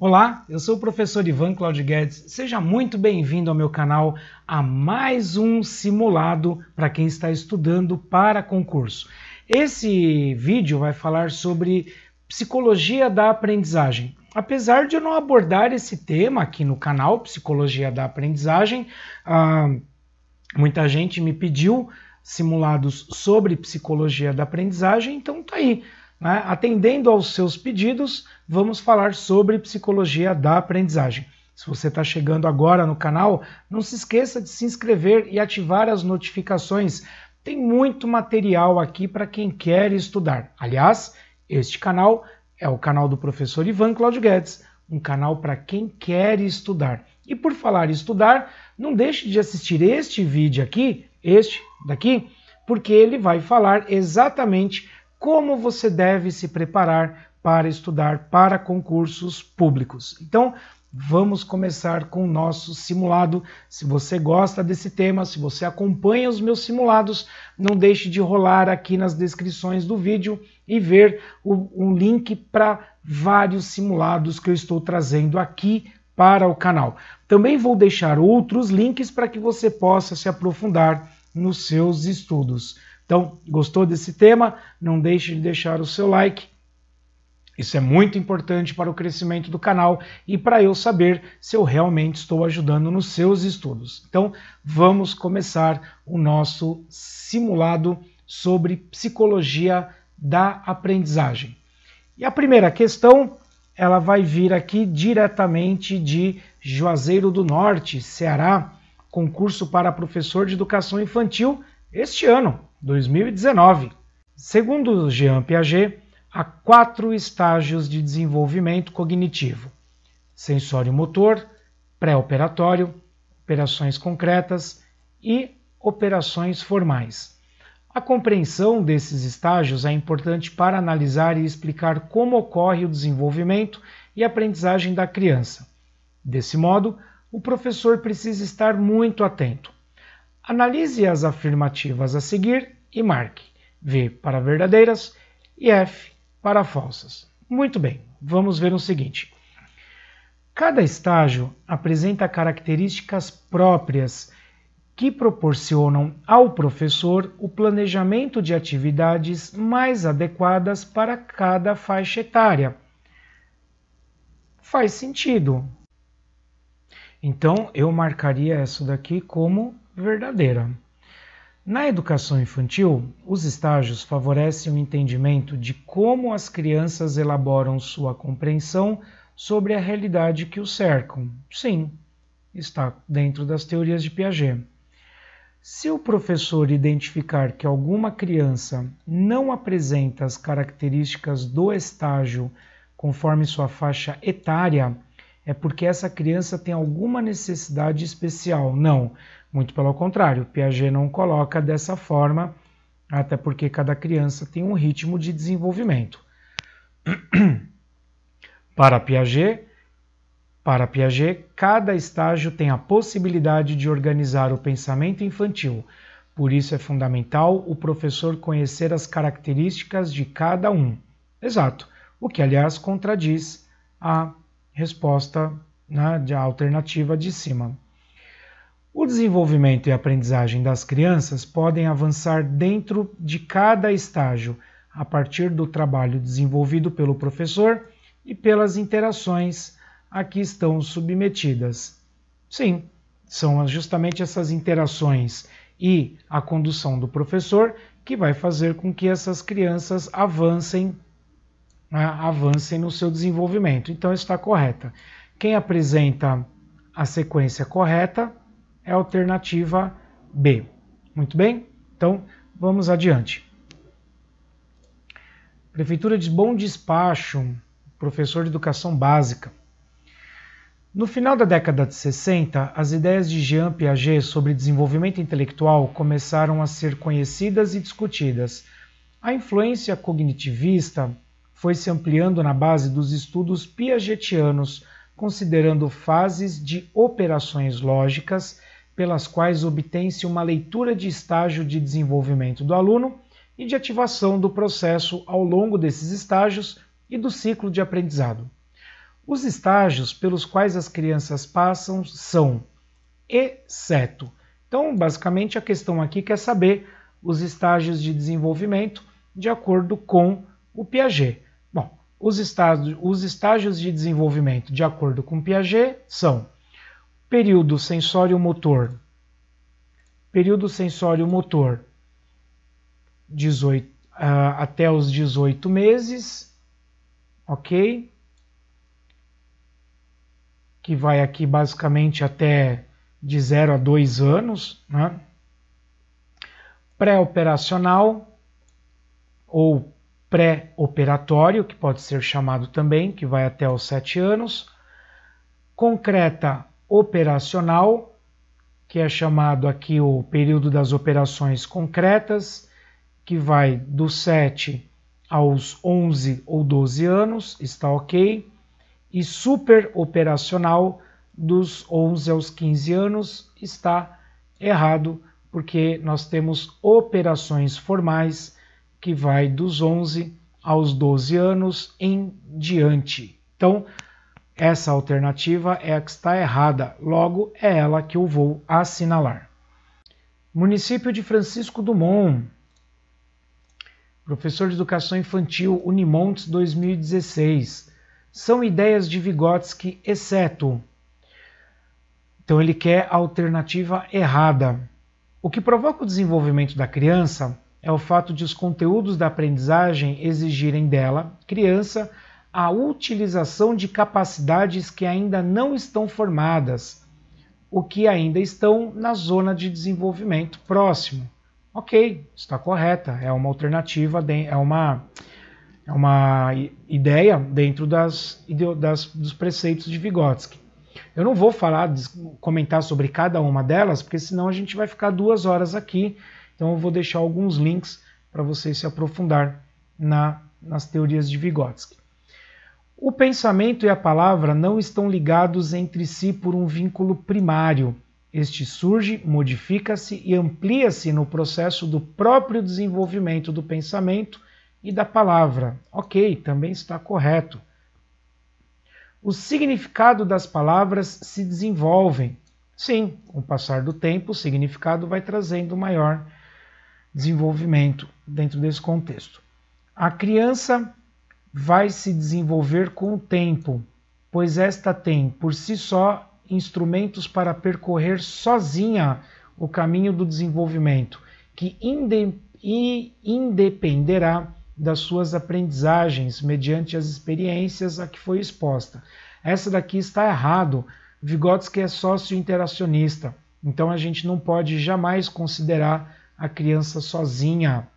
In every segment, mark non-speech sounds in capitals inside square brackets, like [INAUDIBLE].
Olá, eu sou o professor Ivan Claudio Guedes. Seja muito bem-vindo ao meu canal a mais um simulado para quem está estudando para concurso. Esse vídeo vai falar sobre psicologia da aprendizagem. Apesar de eu não abordar esse tema aqui no canal, psicologia da aprendizagem, ah, muita gente me pediu simulados sobre psicologia da aprendizagem, então tá aí. Né? Atendendo aos seus pedidos, vamos falar sobre psicologia da aprendizagem. Se você está chegando agora no canal, não se esqueça de se inscrever e ativar as notificações. Tem muito material aqui para quem quer estudar. Aliás, este canal é o canal do professor Ivan Claudio Guedes, um canal para quem quer estudar. E por falar em estudar, não deixe de assistir este vídeo aqui, este daqui, porque ele vai falar exatamente como você deve se preparar para estudar para concursos públicos. Então, vamos começar com o nosso simulado. Se você gosta desse tema, se você acompanha os meus simulados, não deixe de rolar aqui nas descrições do vídeo e ver o, um link para vários simulados que eu estou trazendo aqui para o canal. Também vou deixar outros links para que você possa se aprofundar nos seus estudos. Então, gostou desse tema? Não deixe de deixar o seu like. Isso é muito importante para o crescimento do canal e para eu saber se eu realmente estou ajudando nos seus estudos. Então, vamos começar o nosso simulado sobre psicologia da aprendizagem. E a primeira questão, ela vai vir aqui diretamente de Juazeiro do Norte, Ceará, concurso para professor de educação infantil este ano, 2019. Segundo Jean Piaget, há quatro estágios de desenvolvimento cognitivo: sensório-motor, pré-operatório, operações concretas e operações formais. A compreensão desses estágios é importante para analisar e explicar como ocorre o desenvolvimento e aprendizagem da criança. Desse modo, o professor precisa estar muito atento Analise as afirmativas a seguir e marque V para verdadeiras e F para falsas. Muito bem, vamos ver o seguinte. Cada estágio apresenta características próprias que proporcionam ao professor o planejamento de atividades mais adequadas para cada faixa etária. Faz sentido. Então, eu marcaria isso daqui como verdadeira. Na educação infantil, os estágios favorecem o entendimento de como as crianças elaboram sua compreensão sobre a realidade que os cercam. Sim, está dentro das teorias de Piaget. Se o professor identificar que alguma criança não apresenta as características do estágio conforme sua faixa etária, é porque essa criança tem alguma necessidade especial. Não, muito pelo contrário, Piaget não coloca dessa forma, até porque cada criança tem um ritmo de desenvolvimento. [CLEARS THROAT] Para Piaget, para Piaget, cada estágio tem a possibilidade de organizar o pensamento infantil. Por isso é fundamental o professor conhecer as características de cada um. Exato. O que, aliás, contradiz a resposta, né, de alternativa de cima. O desenvolvimento e aprendizagem das crianças podem avançar dentro de cada estágio, a partir do trabalho desenvolvido pelo professor e pelas interações a que estão submetidas. Sim, são justamente essas interações e a condução do professor que vai fazer com que essas crianças avancem, né, avancem no seu desenvolvimento. Então está correta. Quem apresenta a sequência correta é a alternativa B. Muito bem? Então, vamos adiante. Prefeitura de Bom Despacho, professor de educação básica. No final da década de 60, as ideias de Jean Piaget sobre desenvolvimento intelectual começaram a ser conhecidas e discutidas. A influência cognitivista foi se ampliando na base dos estudos piagetianos, considerando fases de operações lógicas pelas quais obtém-se uma leitura de estágio de desenvolvimento do aluno e de ativação do processo ao longo desses estágios e do ciclo de aprendizado. Os estágios pelos quais as crianças passam são exceto. Então, basicamente, a questão aqui quer saber os estágios de desenvolvimento de acordo com o Piaget. Bom, os estágios, os estágios de desenvolvimento de acordo com o Piaget são Período sensório-motor. Período sensório-motor. 18, uh, ah, até os 18 meses, ok? Que vai aqui basicamente até de 0 a 2 anos, né? Pré-operacional ou pré-operatório, que pode ser chamado também, que vai até os 7 anos. Concreta operacional, que é chamado aqui o período das operações concretas, que vai dos 7 aos 11 ou 12 anos, está ok, e super operacional, dos 11 aos 15 anos está errado, porque nós temos operações formais que vai dos 11 aos 12 anos em diante. Então, essa alternativa é a que está errada, logo é ela que eu vou assinalar. Município de Francisco Dumont. Professor de Educação Infantil Unimontes 2016. São ideias de Vygotsky, exceto. Então ele quer a alternativa errada. O que provoca o desenvolvimento da criança é o fato de os conteúdos da aprendizagem exigirem dela, criança, a utilização de capacidades que ainda não estão formadas, o que ainda estão na zona de desenvolvimento próximo. Ok, está correta, é uma alternativa, é uma, é uma ideia dentro das, das dos preceitos de Vygotsky. Eu não vou falar, comentar sobre cada uma delas, porque senão a gente vai ficar duas horas aqui. Então eu vou deixar alguns links para você se aprofundar na, nas teorias de Vygotsky. O pensamento e a palavra não estão ligados entre si por um vínculo primário. Este surge, modifica-se e amplia-se no processo do próprio desenvolvimento do pensamento e da palavra. Ok, também está correto. O significado das palavras se desenvolvem. Sim, com o passar do tempo, o significado vai trazendo maior desenvolvimento dentro desse contexto. A criança vai se desenvolver com o tempo, pois esta tem, por si só, instrumentos para percorrer sozinha o caminho do desenvolvimento, que independerá das suas aprendizagens mediante as experiências a que foi exposta. Essa daqui está errado. Vygotsky é sócio interacionista, então a gente não pode jamais considerar a criança sozinha.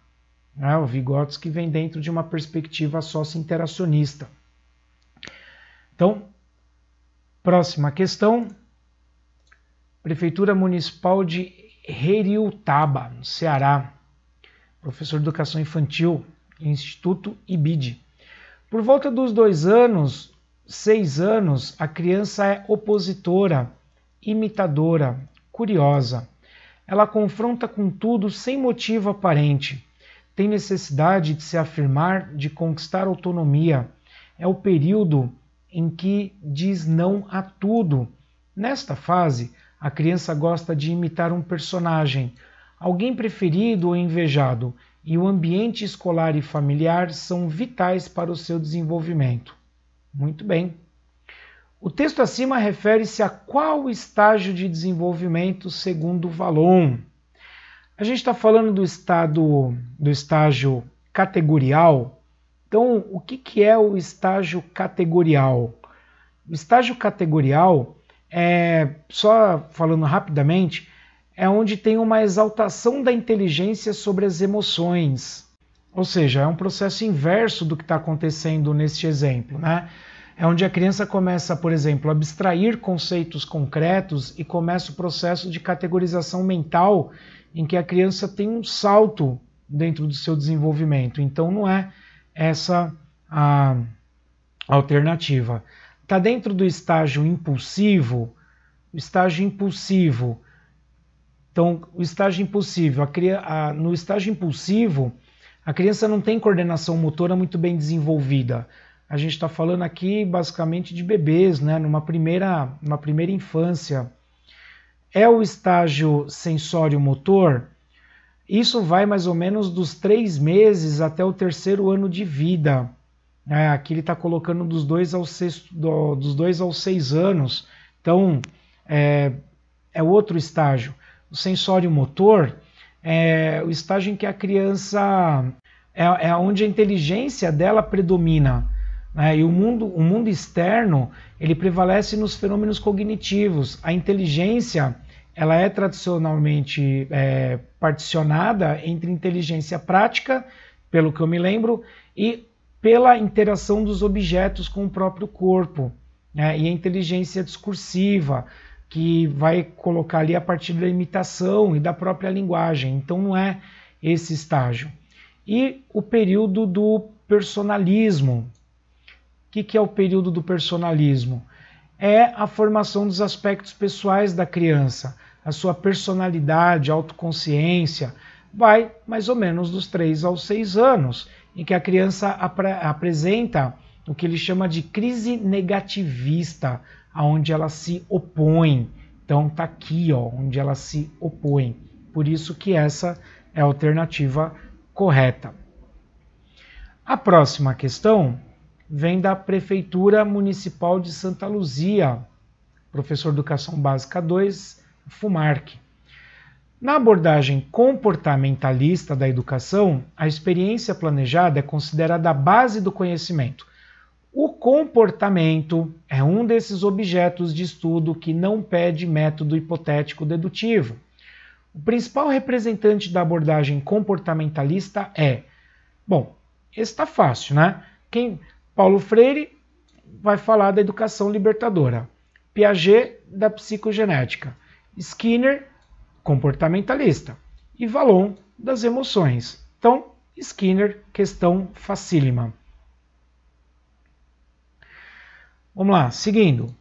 Né? O Vygotsky vem dentro de uma perspectiva sócio-interacionista. Então, próxima questão. Prefeitura Municipal de Heriutaba, no Ceará. Professor de Educação Infantil, Instituto IBID. Por volta dos dois anos, seis anos, a criança é opositora, imitadora, curiosa. Ela confronta com tudo sem motivo aparente tem necessidade de se afirmar, de conquistar autonomia. É o período em que diz não a tudo. Nesta fase, a criança gosta de imitar um personagem, alguém preferido ou invejado, e o ambiente escolar e familiar são vitais para o seu desenvolvimento. Muito bem. O texto acima refere-se a qual estágio de desenvolvimento segundo Valon? A gente está falando do estado do estágio categorial. Então, o que, que é o estágio categorial? O estágio categorial é, só falando rapidamente, é onde tem uma exaltação da inteligência sobre as emoções. Ou seja, é um processo inverso do que está acontecendo neste exemplo, né? É onde a criança começa, por exemplo, a abstrair conceitos concretos e começa o processo de categorização mental em que a criança tem um salto dentro do seu desenvolvimento. Então não é essa a alternativa. Está dentro do estágio impulsivo, o estágio impulsivo. Então, o estágio impulsivo, a, a, no estágio impulsivo, a criança não tem coordenação motora muito bem desenvolvida. A gente está falando aqui basicamente de bebês, né? numa, primeira, numa primeira infância é o estágio sensório-motor, isso vai mais ou menos dos três meses até o terceiro ano de vida. É, aqui ele está colocando dos dois, aos seis, do, dos dois aos seis anos. Então, é, é outro estágio. O sensório-motor é o estágio em que a criança... É, é onde a inteligência dela predomina. Né? E o mundo, o mundo externo ele prevalece nos fenômenos cognitivos. A inteligência ela é tradicionalmente é, particionada entre inteligência prática, pelo que eu me lembro, e pela interação dos objetos com o próprio corpo. Né? E a inteligência discursiva, que vai colocar ali a partir da imitação e da própria linguagem. Então não é esse estágio. E o período do personalismo, o que, que é o período do personalismo? É a formação dos aspectos pessoais da criança, a sua personalidade, autoconsciência, vai mais ou menos dos 3 aos 6 anos, em que a criança apresenta o que ele chama de crise negativista, aonde ela se opõe. Então tá aqui, ó, onde ela se opõe. Por isso que essa é a alternativa correta. A próxima questão vem da Prefeitura Municipal de Santa Luzia, professor de Educação Básica 2, FUMARC. Na abordagem comportamentalista da educação, a experiência planejada é considerada a base do conhecimento. O comportamento é um desses objetos de estudo que não pede método hipotético dedutivo. O principal representante da abordagem comportamentalista é. Bom, está fácil, né? Quem, Paulo Freire vai falar da educação libertadora, Piaget da psicogenética, Skinner comportamentalista e Valon das emoções. Então, Skinner, questão facílima. Vamos lá, seguindo.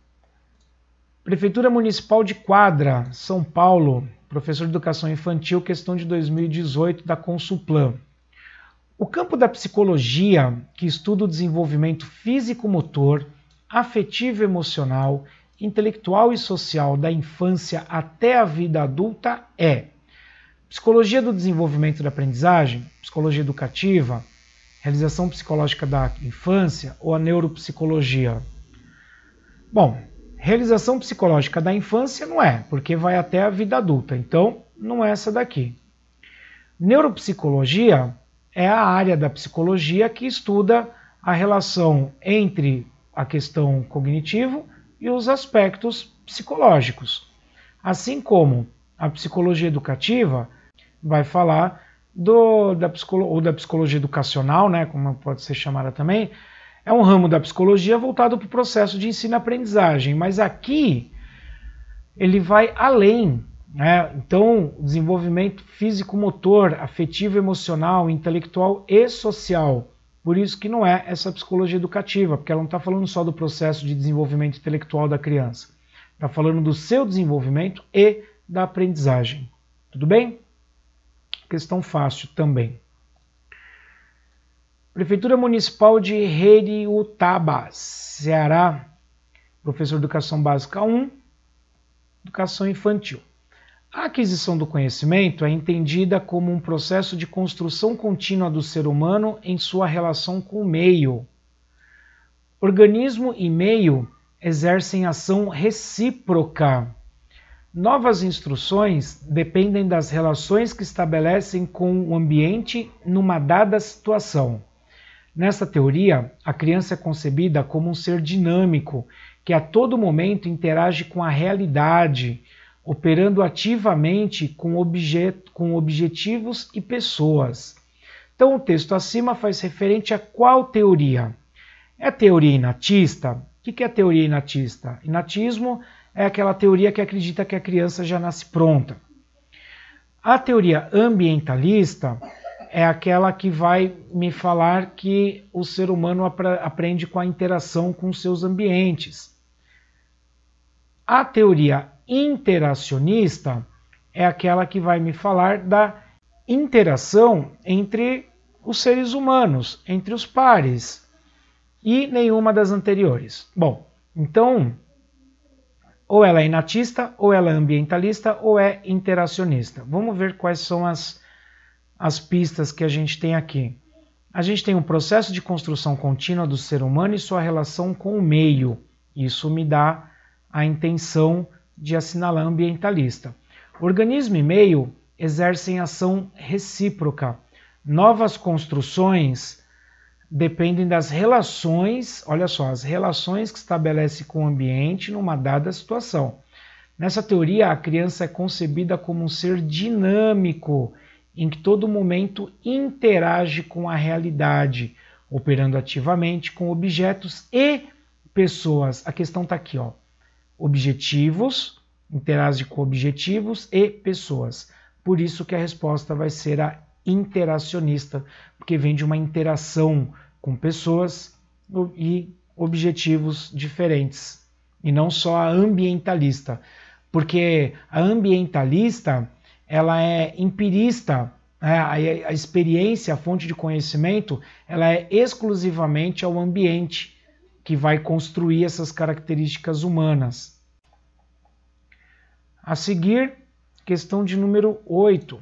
Prefeitura Municipal de Quadra, São Paulo, professor de Educação Infantil, questão de 2018 da Consulplan. O campo da psicologia, que estuda o desenvolvimento físico-motor, afetivo-emocional, intelectual e social da infância até a vida adulta, é psicologia do desenvolvimento da aprendizagem, psicologia educativa, realização psicológica da infância ou a neuropsicologia. Bom, realização psicológica da infância não é, porque vai até a vida adulta, então não é essa daqui. Neuropsicologia é a área da psicologia que estuda a relação entre a questão cognitivo e os aspectos psicológicos. Assim como a psicologia educativa vai falar do, da, psicologia ou da psicologia educacional, né, como pode ser chamada também, é um ramo da psicologia voltado para o processo de ensino-aprendizagem, mas aqui ele vai além né? Então, desenvolvimento físico-motor, afetivo, emocional, intelectual e social. Por isso que não é essa psicologia educativa, porque ela não está falando só do processo de desenvolvimento intelectual da criança. Está falando do seu desenvolvimento e da aprendizagem. Tudo bem? Questão fácil também. Prefeitura Municipal de Heriutaba, Ceará. Professor de Educação Básica 1, Educação Infantil. A aquisição do conhecimento é entendida como um processo de construção contínua do ser humano em sua relação com o meio. Organismo e meio exercem ação recíproca. Novas instruções dependem das relações que estabelecem com o ambiente numa dada situação. Nesta teoria, a criança é concebida como um ser dinâmico que a todo momento interage com a realidade operando ativamente com, com objetivos e pessoas. Então, o texto acima faz referente a qual teoria? É a teoria inatista? O que é a teoria inatista? Inatismo é aquela teoria que acredita que a criança já nasce pronta. A teoria ambientalista é aquela que vai me falar que o ser humano aprende com a interação com seus ambientes. A teoria interacionista é aquela que vai me falar da interação entre os seres humanos, entre os pares, e nenhuma das anteriores. Bom, então, ou ela é inatista, ou ela é ambientalista, ou é interacionista. Vamos ver quais são as, as pistas que a gente tem aqui. A gente tem um processo de construção contínua do ser humano e sua relação com o meio. Isso me dá a intenção de assinalar ambientalista. Organismo e meio exercem ação recíproca. Novas construções dependem das relações, olha só, as relações que estabelece com o ambiente numa dada situação. Nessa teoria, a criança é concebida como um ser dinâmico, em que todo momento interage com a realidade, operando ativamente com objetos e pessoas. A questão está aqui, ó objetivos, interage com objetivos e pessoas. Por isso que a resposta vai ser a interacionista, porque vem de uma interação com pessoas e objetivos diferentes, e não só a ambientalista, porque a ambientalista ela é empirista, né? a experiência, a fonte de conhecimento, ela é exclusivamente ao ambiente que vai construir essas características humanas. A seguir, questão de número 8.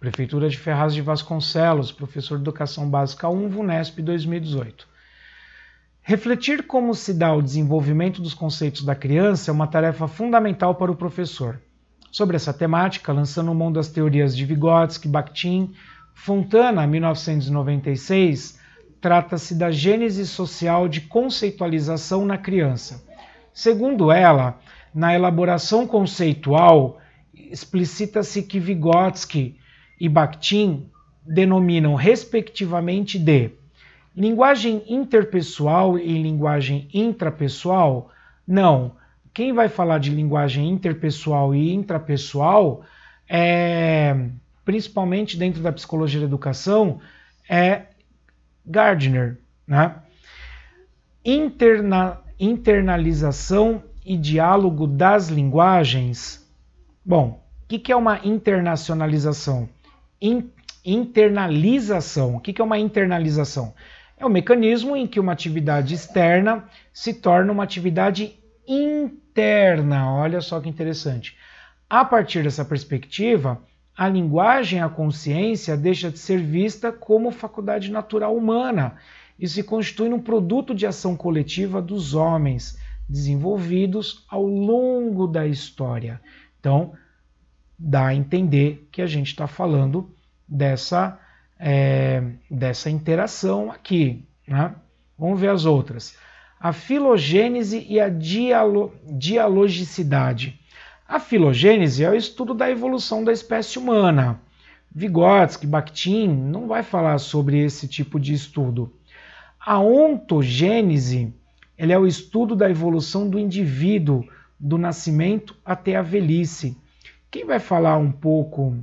Prefeitura de Ferraz de Vasconcelos, professor de Educação Básica 1, VUNESP 2018. Refletir como se dá o desenvolvimento dos conceitos da criança é uma tarefa fundamental para o professor. Sobre essa temática, lançando mão das teorias de Vygotsky, Bakhtin, Fontana, 1996, trata-se da gênese social de conceitualização na criança. Segundo ela, na elaboração conceitual, explicita-se que Vygotsky e Bakhtin denominam, respectivamente, de linguagem interpessoal e linguagem intrapessoal. Não, quem vai falar de linguagem interpessoal e intrapessoal é principalmente dentro da psicologia da educação, é Gardner, né? Interna internalização e diálogo das linguagens. Bom, o que, que, é uma internacionalização? In internalização. O que, que é uma internalização? É o um mecanismo em que uma atividade externa se torna uma atividade interna. Olha só que interessante. A partir dessa perspectiva, a linguagem, a consciência, deixa de ser vista como faculdade natural humana e se constitui num produto de ação coletiva dos homens, desenvolvidos ao longo da história. Então, dá a entender que a gente está falando dessa, é, dessa interação aqui. Né? Vamos ver as outras. A filogênese e a dialo dialogicidade. A filogênese é o estudo da evolução da espécie humana. Vygotsky, Bakhtin não vai falar sobre esse tipo de estudo. A ontogênese ele é o estudo da evolução do indivíduo, do nascimento até a velhice. Quem vai falar um pouco.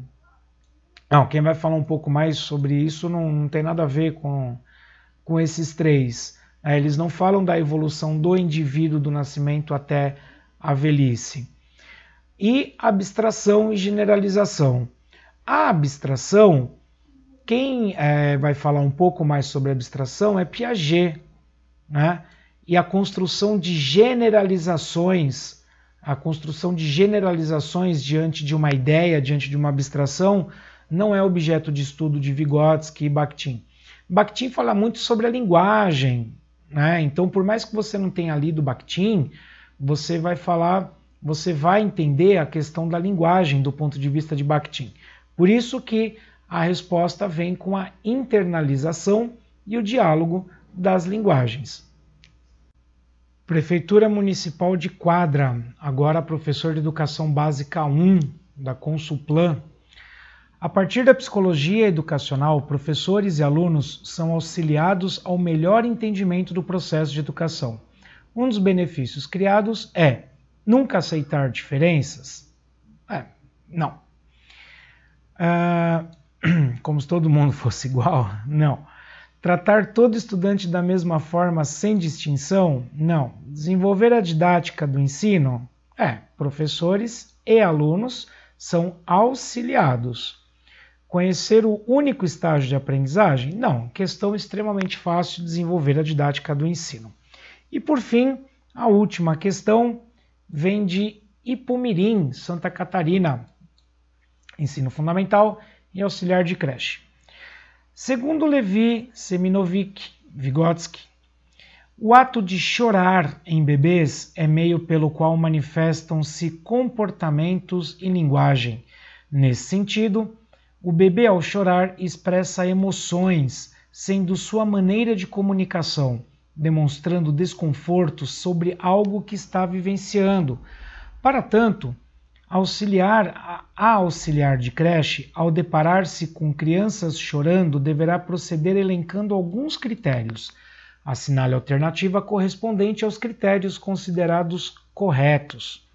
Não, quem vai falar um pouco mais sobre isso não, não tem nada a ver com, com esses três. É, eles não falam da evolução do indivíduo do nascimento até a velhice e abstração e generalização. A abstração, quem é, vai falar um pouco mais sobre abstração é Piaget, né? E a construção de generalizações, a construção de generalizações diante de uma ideia, diante de uma abstração, não é objeto de estudo de Vygotsky e Bakhtin. Bakhtin fala muito sobre a linguagem, né? Então, por mais que você não tenha lido Bakhtin, você vai falar você vai entender a questão da linguagem do ponto de vista de Bakhtin. Por isso que a resposta vem com a internalização e o diálogo das linguagens. Prefeitura Municipal de Quadra, agora professor de Educação Básica 1 da Consulplan. A partir da psicologia educacional, professores e alunos são auxiliados ao melhor entendimento do processo de educação. Um dos benefícios criados é Nunca aceitar diferenças? É, não. Ah, [CLEARS THROAT] como se todo mundo fosse igual? Não. Tratar todo estudante da mesma forma, sem distinção? Não. Desenvolver a didática do ensino? É, professores e alunos são auxiliados. Conhecer o único estágio de aprendizagem? Não, questão extremamente fácil de desenvolver a didática do ensino. E por fim, a última questão, vem de Ipumirim, Santa Catarina, ensino fundamental e auxiliar de creche. Segundo Levi Seminovic Vygotsky, o ato de chorar em bebês é meio pelo qual manifestam-se comportamentos e linguagem. Nesse sentido, o bebê ao chorar expressa emoções, sendo sua maneira de comunicação demonstrando desconforto sobre algo que está vivenciando. Para tanto, auxiliar a auxiliar de creche, ao deparar-se com crianças chorando, deverá proceder elencando alguns critérios. Assinale a alternativa correspondente aos critérios considerados corretos.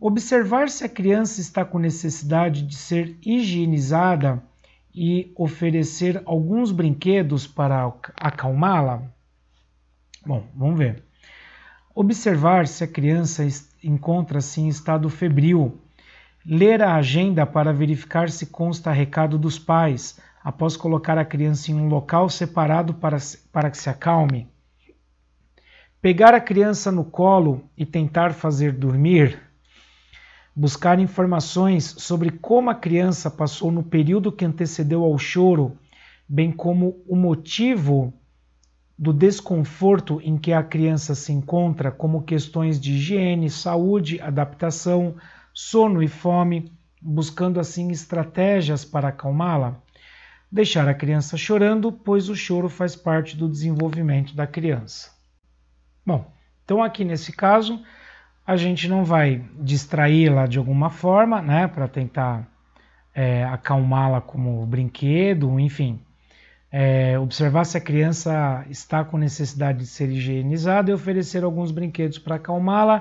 Observar se a criança está com necessidade de ser higienizada e oferecer alguns brinquedos para acalmá-la. Bom, vamos ver. Observar se a criança encontra-se em estado febril. Ler a agenda para verificar se consta recado dos pais, após colocar a criança em um local separado para, para que se acalme. Pegar a criança no colo e tentar fazer dormir. Buscar informações sobre como a criança passou no período que antecedeu ao choro, bem como o motivo do desconforto em que a criança se encontra, como questões de higiene, saúde, adaptação, sono e fome, buscando assim estratégias para acalmá-la. Deixar a criança chorando, pois o choro faz parte do desenvolvimento da criança. Bom, então aqui nesse caso, a gente não vai distraí-la de alguma forma, né, para tentar é, acalmá-la como brinquedo, enfim, é, observar se a criança está com necessidade de ser higienizada e oferecer alguns brinquedos para acalmá-la.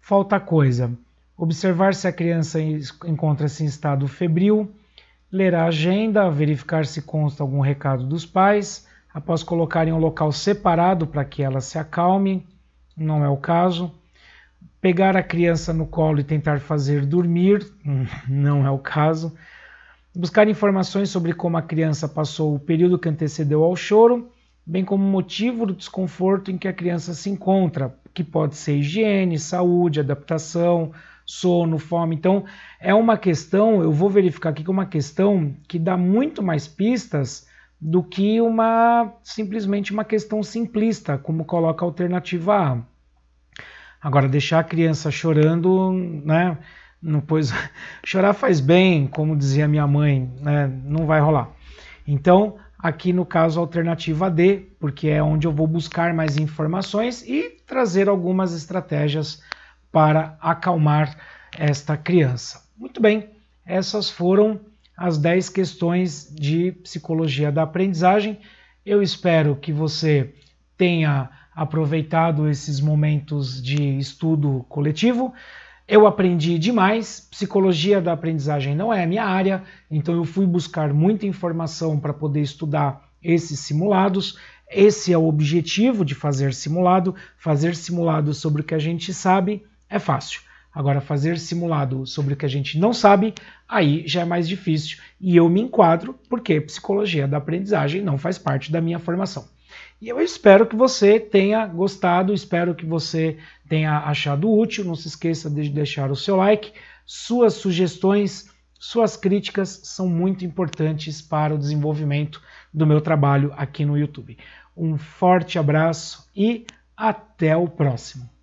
Falta coisa. Observar se a criança encontra-se em estado febril, ler a agenda, verificar se consta algum recado dos pais, após colocar em um local separado para que ela se acalme, não é o caso. Pegar a criança no colo e tentar fazer dormir, [LAUGHS] não é o caso buscar informações sobre como a criança passou o período que antecedeu ao choro, bem como o motivo do desconforto em que a criança se encontra, que pode ser higiene, saúde, adaptação, sono, fome. Então, é uma questão, eu vou verificar aqui que é uma questão que dá muito mais pistas do que uma simplesmente uma questão simplista, como coloca a alternativa A. Agora, deixar a criança chorando, né? Não, pois [LAUGHS] chorar faz bem, como dizia minha mãe, né? não vai rolar. Então, aqui no caso, alternativa D, porque é onde eu vou buscar mais informações e trazer algumas estratégias para acalmar esta criança. Muito bem, essas foram as 10 questões de psicologia da aprendizagem. Eu espero que você tenha aproveitado esses momentos de estudo coletivo. Eu aprendi demais, psicologia da aprendizagem não é a minha área, então eu fui buscar muita informação para poder estudar esses simulados. Esse é o objetivo de fazer simulado. Fazer simulado sobre o que a gente sabe é fácil. Agora, fazer simulado sobre o que a gente não sabe, aí já é mais difícil. E eu me enquadro porque psicologia da aprendizagem não faz parte da minha formação. E eu espero que você tenha gostado, espero que você tenha achado útil. Não se esqueça de deixar o seu like. Suas sugestões, suas críticas são muito importantes para o desenvolvimento do meu trabalho aqui no YouTube. Um forte abraço e até o próximo.